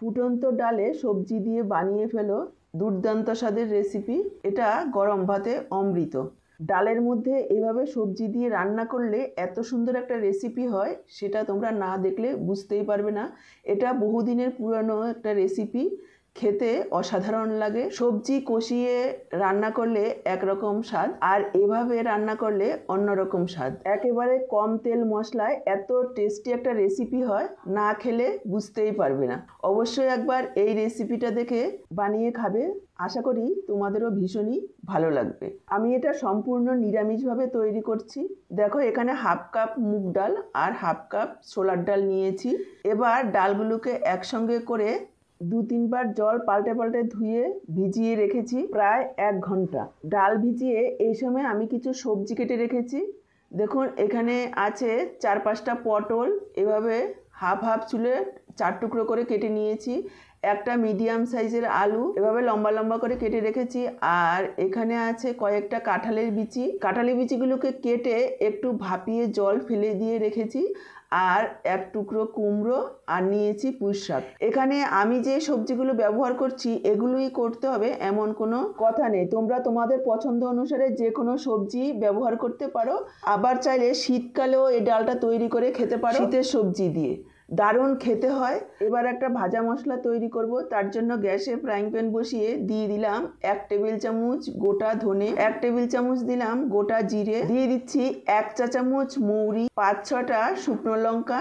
ফুটন্ত ডালে সবজি দিয়ে বানিয়ে ফেলো দুর্দান্ত স্বাদের রেসিপি এটা গরম ভাতে অমৃত ডালের মধ্যে এভাবে সবজি দিয়ে রান্না করলে এত সুন্দর একটা রেসিপি হয় সেটা তোমরা না দেখলে বুঝতেই পারবে না এটা বহুদিনের পুরানো একটা রেসিপি খেতে অসাধারণ লাগে সবজি কষিয়ে রান্না করলে একরকম স্বাদ আর এভাবে রান্না করলে অন্যরকম স্বাদ একেবারে কম তেল মশলায় এত টেস্টি একটা রেসিপি হয় না খেলে বুঝতেই পারবে না অবশ্যই একবার এই রেসিপিটা দেখে বানিয়ে খাবে আশা করি তোমাদেরও ভীষণই ভালো লাগবে আমি এটা সম্পূর্ণ নিরামিষভাবে তৈরি করছি দেখো এখানে হাফ কাপ মুগ ডাল আর হাফ কাপ ছোলার ডাল নিয়েছি এবার ডালগুলোকে একসঙ্গে করে দু তিনবার জল পাল্টে পাল্টে ধুয়ে ভিজিয়ে রেখেছি প্রায় এক ঘন্টা ডাল ভিজিয়ে এই সময় আমি কিছু সবজি কেটে রেখেছি দেখুন এখানে আছে চার পাঁচটা পটল এভাবে হাফ হাফ চুলে চার টুকরো করে কেটে নিয়েছি একটা মিডিয়াম সাইজের আলু এভাবে লম্বা লম্বা করে কেটে রেখেছি আর এখানে আছে কয়েকটা কাঁঠালের বিচি কাঁঠালের বিচিগুলোকে কেটে একটু ভাপিয়ে জল ফেলে দিয়ে রেখেছি আর এক টুকরো কুমড়ো আর নিয়েছি পুঁই শাক এখানে আমি যে সবজিগুলো ব্যবহার করছি এগুলোই করতে হবে এমন কোনো কথা নেই তোমরা তোমাদের পছন্দ অনুসারে যে কোনো সবজি ব্যবহার করতে পারো আবার চাইলে শীতকালেও এই ডালটা তৈরি করে খেতে পারো শীতের সবজি দিয়ে দারুণ খেতে হয় এবার একটা ভাজা মশলা তৈরি করব তার জন্য গ্যাসে ফ্রাইং প্যান বসিয়ে দিয়ে দিলাম এক টেবিল চামচ গোটা ধনে এক টেবিল চামচ দিলাম গোটা জিরে দিয়ে দিচ্ছি এক চা চামচ মৌরি পাঁচ ছটা শুকনো লঙ্কা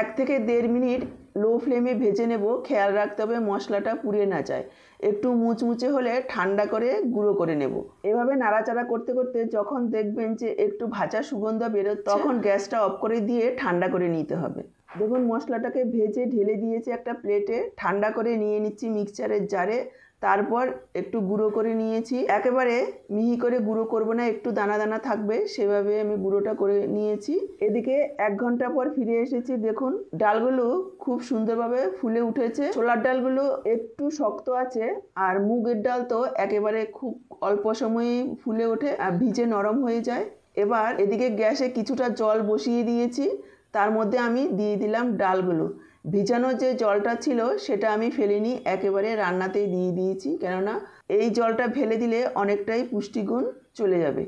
এক থেকে দেড় মিনিট লো ফ্লেমে ভেজে নেব খেয়াল রাখতে হবে মশলাটা পুড়ে না যায় একটু মুচমুচে হলে ঠান্ডা করে গুঁড়ো করে নেব এভাবে নাড়াচাড়া করতে করতে যখন দেখবেন যে একটু ভাজা সুগন্ধ বেরোয় তখন গ্যাসটা অফ করে দিয়ে ঠান্ডা করে নিতে হবে দেখুন মশলাটাকে ভেজে ঢেলে দিয়েছি একটা প্লেটে ঠান্ডা করে নিয়ে নিচ্ছি মিক্সচারের জারে তারপর একটু গুঁড়ো করে নিয়েছি একেবারে মিহি করে গুঁড়ো করবো না একটু দানা দানা থাকবে সেভাবে আমি গুঁড়োটা করে নিয়েছি এদিকে এক ঘন্টা পর ফিরে এসেছি দেখুন ডালগুলো খুব সুন্দরভাবে ফুলে উঠেছে ছোলার ডালগুলো একটু শক্ত আছে আর মুগের ডাল তো একেবারে খুব অল্প সময়ে ফুলে ওঠে আর ভিজে নরম হয়ে যায় এবার এদিকে গ্যাসে কিছুটা জল বসিয়ে দিয়েছি তার মধ্যে আমি দিয়ে দিলাম ডালগুলো ভিজানো যে জলটা ছিল সেটা আমি ফেলিনি একেবারে রান্নাতেই দিয়ে দিয়েছি কেননা এই জলটা ফেলে দিলে অনেকটাই পুষ্টিগুণ চলে যাবে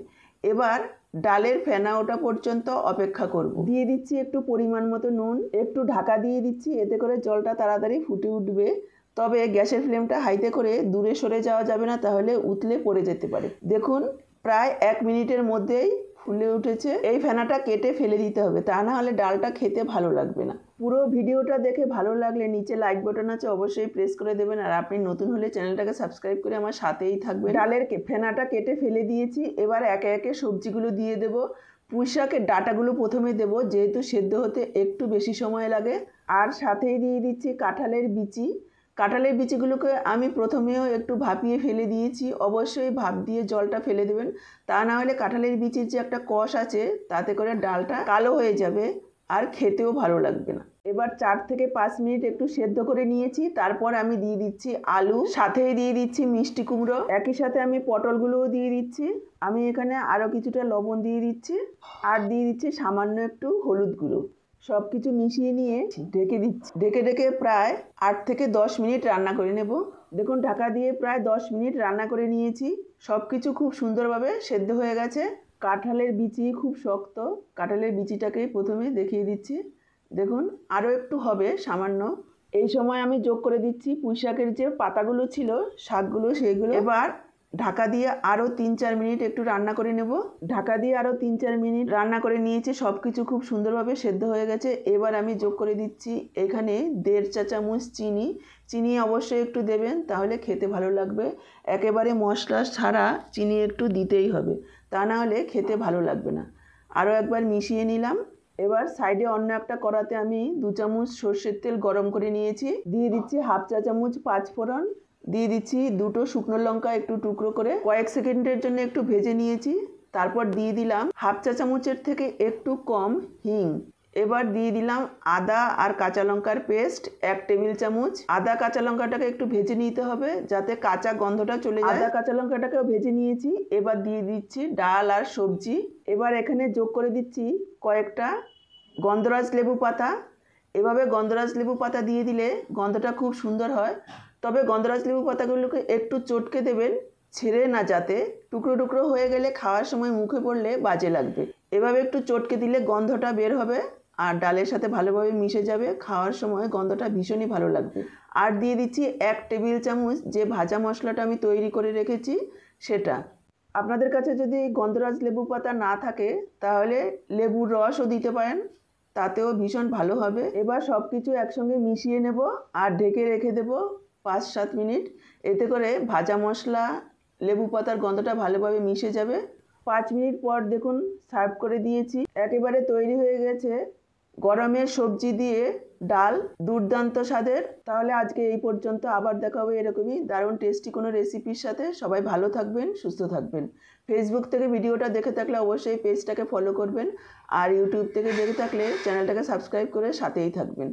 এবার ডালের ফেনা ওটা পর্যন্ত অপেক্ষা করব দিয়ে দিচ্ছি একটু পরিমাণ মতো নুন একটু ঢাকা দিয়ে দিচ্ছি এতে করে জলটা তাড়াতাড়ি ফুটে উঠবে তবে গ্যাসের ফ্লেমটা হাইতে করে দূরে সরে যাওয়া যাবে না তাহলে উতলে পড়ে যেতে পারে দেখুন প্রায় এক মিনিটের মধ্যেই ফুলে উঠেছে এই ফেনাটা কেটে ফেলে দিতে হবে তা না হলে ডালটা খেতে ভালো লাগবে না পুরো ভিডিওটা দেখে ভালো লাগলে নিচে লাইক বাটন আছে অবশ্যই প্রেস করে দেবেন আর আপনি নতুন হলে চ্যানেলটাকে সাবস্ক্রাইব করে আমার সাথেই থাকবে ডালের ফেনাটা কেটে ফেলে দিয়েছি এবার একে একে সবজিগুলো দিয়ে দেব পুঁইশাকের ডাটাগুলো প্রথমে দেব যেহেতু সেদ্ধ হতে একটু বেশি সময় লাগে আর সাথেই দিয়ে দিচ্ছি কাঁঠালের বিচি কাঁঠালের বিচিগুলোকে আমি প্রথমেও একটু ভাপিয়ে ফেলে দিয়েছি অবশ্যই ভাপ দিয়ে জলটা ফেলে দেবেন তা না হলে কাঁঠালের বিচির যে একটা কষ আছে তাতে করে ডালটা কালো হয়ে যাবে আর খেতেও ভালো লাগবে না এবার চার থেকে পাঁচ মিনিট একটু সেদ্ধ করে নিয়েছি তারপর আমি দিয়ে দিচ্ছি আলু সাথেই দিয়ে দিচ্ছি মিষ্টি কুমড়ো একই সাথে আমি পটলগুলোও দিয়ে দিচ্ছি আমি এখানে আরও কিছুটা লবণ দিয়ে দিচ্ছি আর দিয়ে দিচ্ছি সামান্য একটু হলুদ গুঁড়ো সব কিছু মিশিয়ে নিয়ে ঢেকে দিচ্ছি ঢেকে ঢেকে প্রায় আট থেকে দশ মিনিট রান্না করে নেব দেখুন ঢাকা দিয়ে প্রায় দশ মিনিট রান্না করে নিয়েছি সব কিছু খুব সুন্দরভাবে সেদ্ধ হয়ে গেছে কাঁঠালের বিচি খুব শক্ত কাঁঠালের বিচিটাকেই প্রথমে দেখিয়ে দিচ্ছি দেখুন আরও একটু হবে সামান্য এই সময় আমি যোগ করে দিচ্ছি পুঁই শাকের যে পাতাগুলো ছিল শাকগুলো সেইগুলো এবার ঢাকা দিয়ে আরও তিন চার মিনিট একটু রান্না করে নেব ঢাকা দিয়ে আরও তিন চার মিনিট রান্না করে নিয়েছি সব কিছু খুব সুন্দরভাবে সেদ্ধ হয়ে গেছে এবার আমি যোগ করে দিচ্ছি এখানে দেড় চা চামচ চিনি চিনি অবশ্যই একটু দেবেন তাহলে খেতে ভালো লাগবে একেবারে মশলা ছাড়া চিনি একটু দিতেই হবে তা না হলে খেতে ভালো লাগবে না আরও একবার মিশিয়ে নিলাম এবার সাইডে অন্য একটা কড়াতে আমি দু চামচ সর্ষের তেল গরম করে নিয়েছি দিয়ে দিচ্ছি হাফ চা চামচ পাঁচফোড়ন দিয়ে দিচ্ছি দুটো শুকনো লঙ্কা একটু টুকরো করে কয়েক সেকেন্ডের জন্য একটু ভেজে নিয়েছি তারপর দিয়ে দিলাম হাফ চা চামচের থেকে একটু কম হিং এবার দিয়ে দিলাম আদা আর কাঁচা লঙ্কার পেস্ট এক টেবিল চামচ আদা কাঁচা লঙ্কাটাকে একটু ভেজে নিতে হবে যাতে কাঁচা গন্ধটা চলে যায় আদা কাঁচা লঙ্কাটাকেও ভেজে নিয়েছি এবার দিয়ে দিচ্ছি ডাল আর সবজি এবার এখানে যোগ করে দিচ্ছি কয়েকটা গন্ধরাজ লেবু পাতা এভাবে গন্ধরাজ লেবু পাতা দিয়ে দিলে গন্ধটা খুব সুন্দর হয় তবে গন্ধরাজ লেবু পাতাগুলোকে একটু চটকে দেবেন ছেড়ে না যাতে টুকরো টুকরো হয়ে গেলে খাওয়ার সময় মুখে পড়লে বাজে লাগবে এভাবে একটু চটকে দিলে গন্ধটা বের হবে আর ডালের সাথে ভালোভাবে মিশে যাবে খাওয়ার সময় গন্ধটা ভীষণই ভালো লাগবে আর দিয়ে দিচ্ছি এক টেবিল চামচ যে ভাজা মশলাটা আমি তৈরি করে রেখেছি সেটা আপনাদের কাছে যদি গন্ধরাজ লেবু পাতা না থাকে তাহলে লেবুর রসও দিতে পারেন তাতেও ভীষণ ভালো হবে এবার সব কিছু একসঙ্গে মিশিয়ে নেব আর ঢেকে রেখে দেবো পাঁচ সাত মিনিট এতে করে ভাজা মশলা লেবু পাতার গন্ধটা ভালোভাবে মিশে যাবে পাঁচ মিনিট পর দেখুন সার্ভ করে দিয়েছি একেবারে তৈরি হয়ে গেছে গরমের সবজি দিয়ে ডাল দুর্দান্ত স্বাদের তাহলে আজকে এই পর্যন্ত আবার দেখা হবে এরকমই দারুণ টেস্টি কোনো রেসিপির সাথে সবাই ভালো থাকবেন সুস্থ থাকবেন ফেসবুক থেকে ভিডিওটা দেখে থাকলে অবশ্যই পেজটাকে ফলো করবেন আর ইউটিউব থেকে দেখে থাকলে চ্যানেলটাকে সাবস্ক্রাইব করে সাথেই থাকবেন